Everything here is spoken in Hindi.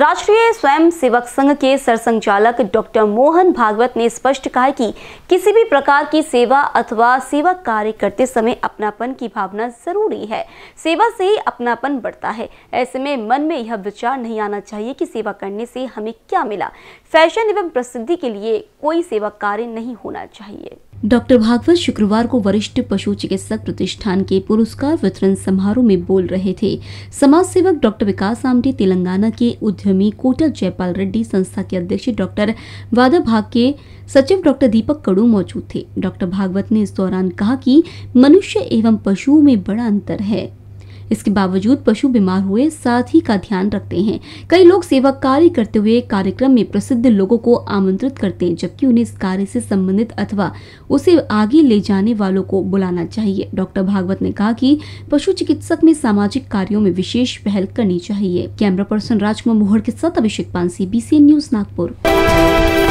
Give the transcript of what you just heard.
राष्ट्रीय स्वयं सेवक संघ के सरसंचालक डॉक्टर मोहन भागवत ने स्पष्ट कहा है कि किसी भी प्रकार की सेवा अथवा सेवा कार्य करते समय अपनापन की भावना जरूरी है सेवा से ही अपनापन बढ़ता है ऐसे में मन में यह विचार नहीं आना चाहिए कि सेवा करने से हमें क्या मिला फैशन एवं प्रसिद्धि के लिए कोई सेवा कार्य नहीं होना चाहिए डॉक्टर भागवत शुक्रवार को वरिष्ठ पशु चिकित्सक प्रतिष्ठान के पुरस्कार वितरण समारोह में बोल रहे थे समाज सेवक डॉक्टर विकास आमटे तेलंगाना के उद्यमी कोटल जयपाल रेड्डी संस्था के अध्यक्ष डॉक्टर वादा भाग के सचिव डॉक्टर दीपक कड़ू मौजूद थे डॉक्टर भागवत ने इस दौरान कहा कि मनुष्य एवं पशुओं में बड़ा अंतर है इसके बावजूद पशु बीमार हुए साथ ही का ध्यान रखते हैं कई लोग सेवा कार्य करते हुए कार्यक्रम में प्रसिद्ध लोगों को आमंत्रित करते हैं जबकि उन्हें इस कार्य से संबंधित अथवा उसे आगे ले जाने वालों को बुलाना चाहिए डॉक्टर भागवत ने कहा कि पशु चिकित्सक में सामाजिक कार्यो में विशेष पहल करनी चाहिए कैमरा पर्सन राजकुमार मोहर के साथ अभिषेक पानसी बी न्यूज नागपुर